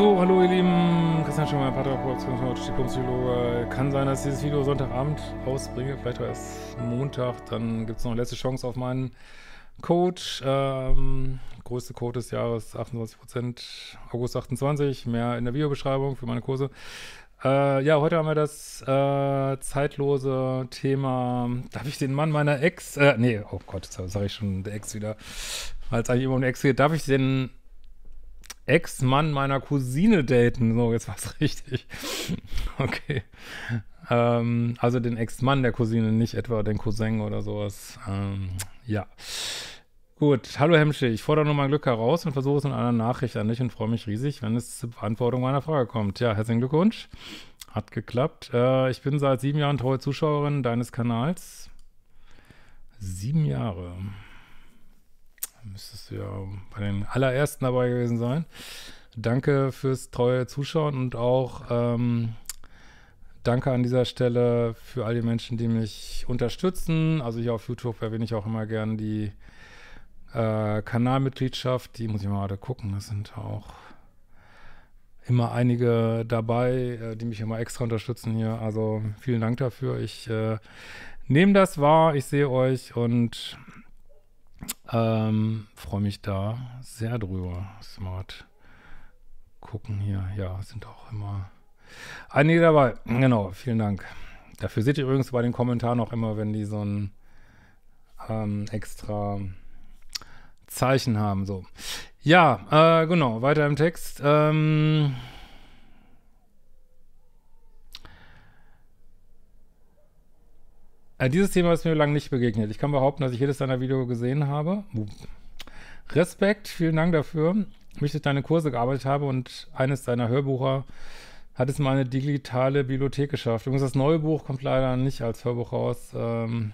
So, hallo ihr Lieben, Christian Schumann, Paterapolz-Diplompsychologe. Äh, kann sein, dass ich dieses Video Sonntagabend ausbringe, vielleicht auch erst Montag. Dann gibt es noch eine letzte Chance auf meinen Code. Ähm, größte Code des Jahres, 28%, August 28, mehr in der Videobeschreibung für meine Kurse. Äh, ja, heute haben wir das äh, zeitlose Thema, darf ich den Mann meiner Ex, äh, nee, oh Gott, sage ich schon, der Ex wieder, weil es eigentlich immer um die Ex geht, darf ich den Ex-Mann meiner Cousine daten. So, jetzt war es richtig. okay. Ähm, also den Ex-Mann der Cousine, nicht etwa den Cousin oder sowas. Ähm, ja. Gut, hallo Hemsche, ich fordere nur mein Glück heraus und versuche es in einer Nachricht an dich und freue mich riesig, wenn es zur Beantwortung meiner Frage kommt. Ja, herzlichen Glückwunsch. Hat geklappt. Äh, ich bin seit sieben Jahren treue Zuschauerin deines Kanals. Sieben Jahre müsstest du ja bei den allerersten dabei gewesen sein. Danke fürs treue Zuschauen und auch ähm, danke an dieser Stelle für all die Menschen, die mich unterstützen. Also hier auf YouTube erwähne ich auch immer gern die äh, Kanalmitgliedschaft. Die muss ich mal gerade gucken. Das sind auch immer einige dabei, äh, die mich immer extra unterstützen hier. Also vielen Dank dafür. Ich äh, nehme das wahr. Ich sehe euch und ähm, Freue mich da sehr drüber. Smart gucken hier. Ja, sind auch immer einige dabei. Genau, vielen Dank. Dafür seht ihr übrigens bei den Kommentaren auch immer, wenn die so ein ähm, extra Zeichen haben. So. Ja, äh, genau, weiter im Text. Ähm, Äh, dieses Thema ist mir lange nicht begegnet. Ich kann behaupten, dass ich jedes deiner Videos gesehen habe. Uh. Respekt, vielen Dank dafür. Mich durch deine Kurse gearbeitet habe und eines deiner Hörbucher hat es mal eine digitale Bibliothek geschafft. Übrigens, das neue Buch kommt leider nicht als Hörbuch raus. Ähm,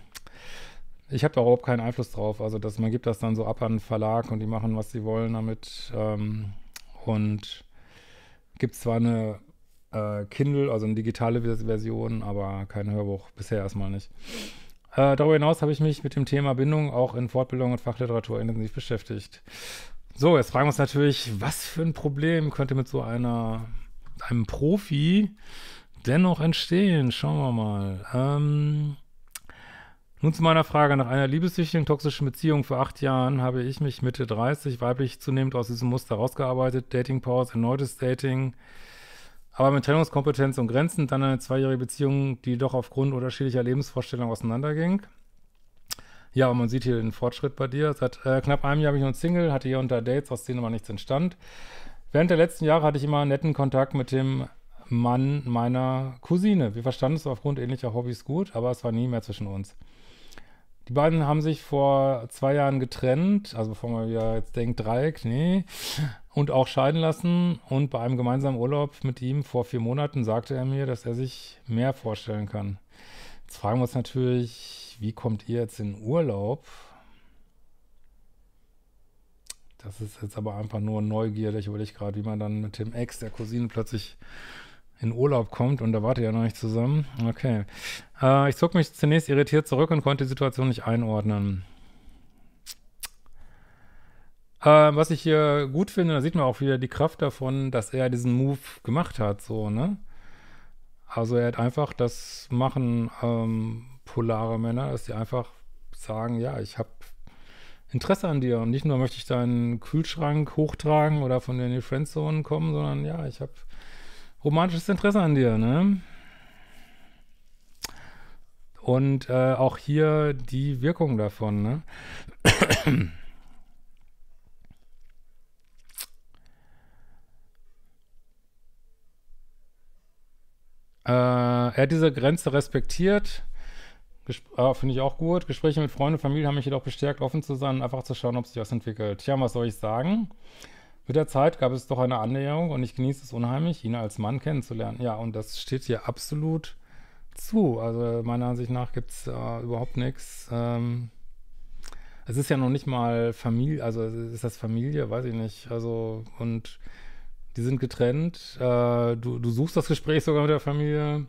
ich habe da überhaupt keinen Einfluss drauf. Also dass man gibt das dann so ab an den Verlag und die machen, was sie wollen damit. Ähm, und gibt zwar eine äh, Kindle, also eine digitale Version, aber kein Hörbuch, bisher erstmal nicht. Äh, darüber hinaus habe ich mich mit dem Thema Bindung auch in Fortbildung und Fachliteratur intensiv beschäftigt. So, jetzt fragen wir uns natürlich, was für ein Problem könnte mit so einer, einem Profi dennoch entstehen? Schauen wir mal. Ähm, nun zu meiner Frage. Nach einer liebessüchtigen, toxischen Beziehung vor acht Jahren habe ich mich Mitte 30 weiblich zunehmend aus diesem Muster rausgearbeitet. Dating Pause, erneutes Dating, aber mit Trennungskompetenz und Grenzen dann eine zweijährige Beziehung, die doch aufgrund unterschiedlicher Lebensvorstellungen auseinanderging. Ja, und man sieht hier den Fortschritt bei dir. Seit äh, knapp einem Jahr bin ich nun Single, hatte hier unter Dates, aus denen aber nichts entstand. Während der letzten Jahre hatte ich immer netten Kontakt mit dem Mann meiner Cousine. Wir verstanden es aufgrund ähnlicher Hobbys gut, aber es war nie mehr zwischen uns. Die beiden haben sich vor zwei Jahren getrennt, also bevor man wieder jetzt denkt, Dreieck, nee und auch scheiden lassen. Und bei einem gemeinsamen Urlaub mit ihm vor vier Monaten sagte er mir, dass er sich mehr vorstellen kann. Jetzt fragen wir uns natürlich, wie kommt ihr jetzt in Urlaub? Das ist jetzt aber einfach nur neugierig. Ich gerade, wie man dann mit dem Ex der Cousine plötzlich in Urlaub kommt und da wart ihr ja noch nicht zusammen. Okay. Äh, ich zog mich zunächst irritiert zurück und konnte die Situation nicht einordnen. Ähm, was ich hier gut finde, da sieht man auch wieder die Kraft davon, dass er diesen Move gemacht hat, so, ne? Also er hat einfach, das machen ähm, polare Männer, dass sie einfach sagen, ja, ich habe Interesse an dir und nicht nur möchte ich deinen Kühlschrank hochtragen oder von dir in die Friendzone kommen, sondern ja, ich habe romantisches Interesse an dir, ne? Und äh, auch hier die Wirkung davon, ne? Äh, er hat diese Grenze respektiert. Äh, Finde ich auch gut. Gespräche mit Freunden und Familie haben mich jedoch bestärkt, offen zu sein und einfach zu schauen, ob sich was entwickelt. Tja, was soll ich sagen? Mit der Zeit gab es doch eine Annäherung und ich genieße es unheimlich, ihn als Mann kennenzulernen. Ja, und das steht hier absolut zu. Also meiner Ansicht nach gibt es äh, überhaupt nichts. Ähm, es ist ja noch nicht mal Familie, also ist das Familie, weiß ich nicht. Also und die sind getrennt, äh, du, du suchst das Gespräch sogar mit der Familie.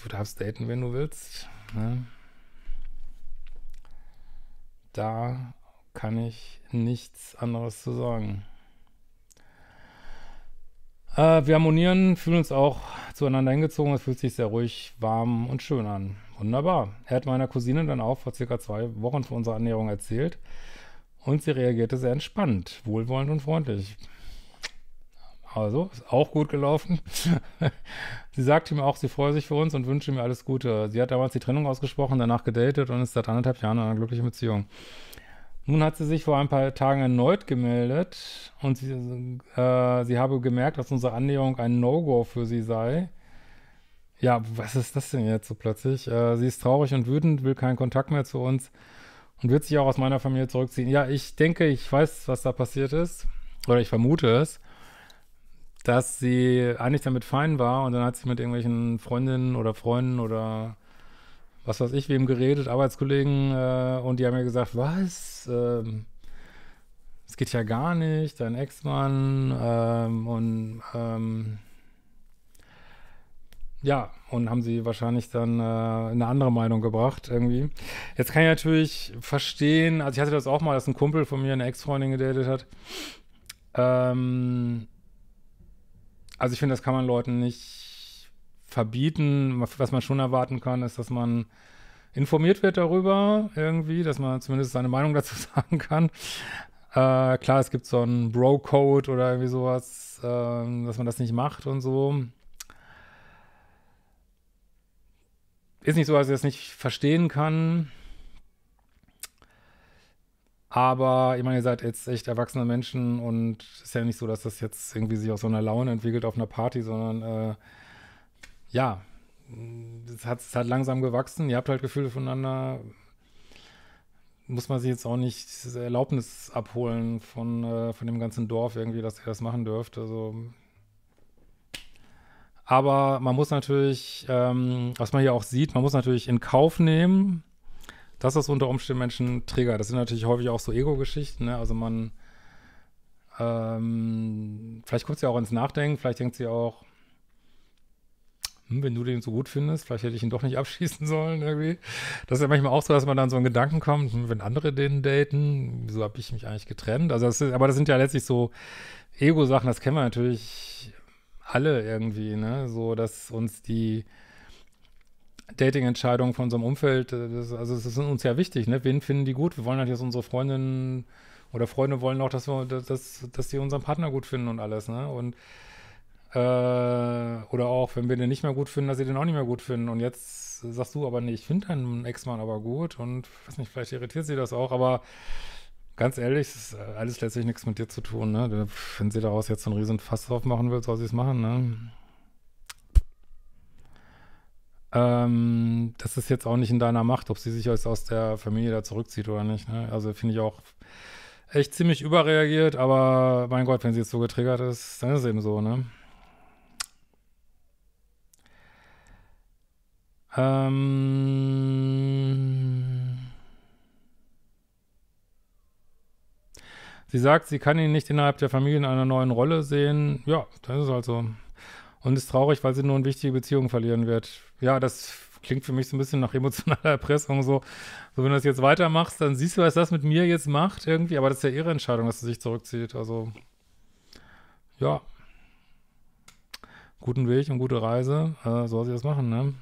Du darfst daten, wenn du willst. Ne? Da kann ich nichts anderes zu sagen. Äh, wir harmonieren, fühlen uns auch zueinander hingezogen. Es fühlt sich sehr ruhig, warm und schön an. Wunderbar. Er hat meiner Cousine dann auch vor circa zwei Wochen von unserer Annäherung erzählt. Und sie reagierte sehr entspannt, wohlwollend und freundlich. Also, ist auch gut gelaufen. sie sagte mir auch, sie freue sich für uns und wünsche mir alles Gute. Sie hat damals die Trennung ausgesprochen, danach gedatet und ist seit anderthalb Jahren in einer glücklichen Beziehung. Nun hat sie sich vor ein paar Tagen erneut gemeldet und sie, äh, sie habe gemerkt, dass unsere Annäherung ein No-Go für sie sei. Ja, was ist das denn jetzt so plötzlich? Äh, sie ist traurig und wütend, will keinen Kontakt mehr zu uns und wird sich auch aus meiner Familie zurückziehen. Ja, ich denke, ich weiß, was da passiert ist. Oder ich vermute es, dass sie eigentlich damit fein war und dann hat sie mit irgendwelchen Freundinnen oder Freunden oder was weiß ich, wem geredet, Arbeitskollegen, äh, und die haben mir gesagt, was? Ähm, es geht ja gar nicht, dein Ex-Mann ähm, und ähm, ja, und haben sie wahrscheinlich dann äh, eine andere Meinung gebracht irgendwie. Jetzt kann ich natürlich verstehen, also ich hatte das auch mal, dass ein Kumpel von mir eine Ex-Freundin gedatet hat. Ähm, also ich finde, das kann man Leuten nicht verbieten. Was man schon erwarten kann, ist, dass man informiert wird darüber irgendwie, dass man zumindest seine Meinung dazu sagen kann. Äh, klar, es gibt so einen Bro-Code oder irgendwie sowas, äh, dass man das nicht macht und so. ist nicht so, dass ich das nicht verstehen kann. Aber ich meine, ihr seid jetzt echt erwachsene Menschen und es ist ja nicht so, dass das jetzt irgendwie sich aus so einer Laune entwickelt auf einer Party, sondern äh, ja, es hat, es hat langsam gewachsen. Ihr habt halt Gefühle voneinander. Muss man sich jetzt auch nicht Erlaubnis abholen von, äh, von dem ganzen Dorf irgendwie, dass ihr das machen dürft. Also aber man muss natürlich, ähm, was man hier auch sieht, man muss natürlich in Kauf nehmen, dass das unter Umständen Menschen triggert. Das sind natürlich häufig auch so Ego-Geschichten. Ne? Also man, ähm, vielleicht kommt sie auch ins Nachdenken, vielleicht denkt sie auch, hm, wenn du den so gut findest, vielleicht hätte ich ihn doch nicht abschießen sollen irgendwie. Das ist ja manchmal auch so, dass man dann so einen Gedanken kommt, hm, wenn andere den daten, wieso habe ich mich eigentlich getrennt? Also das ist, aber das sind ja letztlich so Ego-Sachen, das kennen wir natürlich alle irgendwie, ne? So, dass uns die Dating-Entscheidungen von unserem Umfeld, äh, das, also es ist uns ja wichtig, ne? Wen finden die gut? Wir wollen halt jetzt unsere Freundinnen oder Freunde wollen auch, dass wir, dass, dass die unseren Partner gut finden und alles, ne? Und äh, oder auch, wenn wir den nicht mehr gut finden, dass sie den auch nicht mehr gut finden. Und jetzt sagst du aber, nee, ich finde deinen Ex-Mann aber gut und weiß nicht, vielleicht irritiert sie das auch, aber Ganz ehrlich, das ist äh, alles letztlich nichts mit dir zu tun, ne? Wenn sie daraus jetzt so einen riesen Fass drauf machen will, soll sie es machen, ne? Ähm, das ist jetzt auch nicht in deiner Macht, ob sie sich jetzt aus der Familie da zurückzieht oder nicht, ne? Also finde ich auch echt ziemlich überreagiert, aber mein Gott, wenn sie jetzt so getriggert ist, dann ist es eben so, ne? Ähm Sie sagt, sie kann ihn nicht innerhalb der Familie in einer neuen Rolle sehen. Ja, das ist halt so. Und ist traurig, weil sie nur eine wichtige Beziehung verlieren wird. Ja, das klingt für mich so ein bisschen nach emotionaler Erpressung. So, so wenn du das jetzt weitermachst, dann siehst du, was das mit mir jetzt macht irgendwie. Aber das ist ja ihre Entscheidung, dass sie sich zurückzieht. Also, ja. Guten Weg und gute Reise. Äh, soll sie das machen, ne?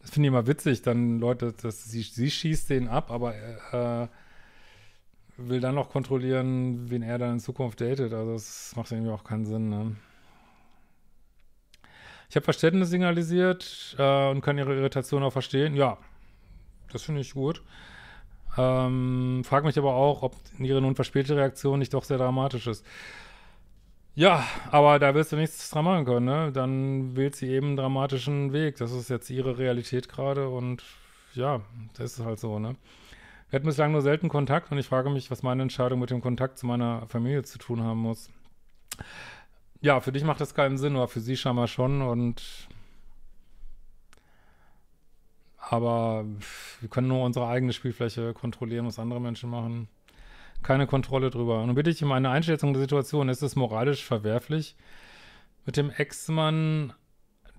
Das finde ich immer witzig, dann Leute, dass sie, sie schießt den ab, aber äh, will dann noch kontrollieren, wen er dann in Zukunft datet. Also das macht irgendwie auch keinen Sinn. Ne? Ich habe Verständnis signalisiert äh, und kann ihre Irritation auch verstehen. Ja, das finde ich gut. Ähm, frag mich aber auch, ob ihre nun verspielte Reaktion nicht doch sehr dramatisch ist. Ja, aber da wirst du nichts dran machen können, ne? Dann wählt sie eben einen dramatischen Weg. Das ist jetzt ihre Realität gerade und ja, das ist halt so, ne? Wir hatten bislang nur selten Kontakt und ich frage mich, was meine Entscheidung mit dem Kontakt zu meiner Familie zu tun haben muss. Ja, für dich macht das keinen Sinn, aber für sie scheinbar schon und aber wir können nur unsere eigene Spielfläche kontrollieren, was andere Menschen machen. Keine Kontrolle drüber. Und nun bitte ich um eine Einschätzung der Situation. Ist es moralisch verwerflich, mit dem Ex-Mann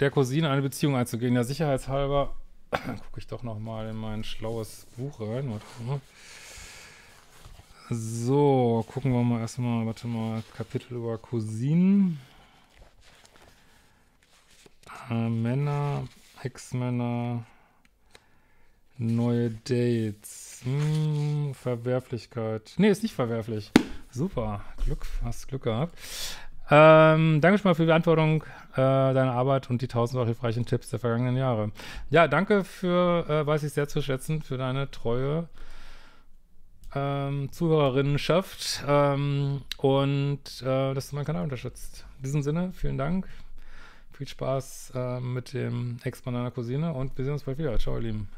der Cousine eine Beziehung einzugehen? Ja, sicherheitshalber gucke ich doch noch mal in mein schlaues Buch rein. Warte mal. So, gucken wir mal erstmal, warte mal, Kapitel über Cousinen. Äh, Männer, Ex-Männer, neue Dates. Hm, Verwerflichkeit. Ne, ist nicht verwerflich. Super, Glück, hast Glück gehabt. Ähm, danke schon mal für die Beantwortung äh, deiner Arbeit und die tausend hilfreichen Tipps der vergangenen Jahre. Ja, danke für, äh, weiß ich sehr zu schätzen, für deine treue ähm, Zuhörerinnenschaft ähm, und äh, dass du meinen Kanal unterstützt. In diesem Sinne, vielen Dank. Viel Spaß äh, mit dem Ex-Mann deiner Cousine und wir sehen uns bald wieder. Ciao, ihr Lieben.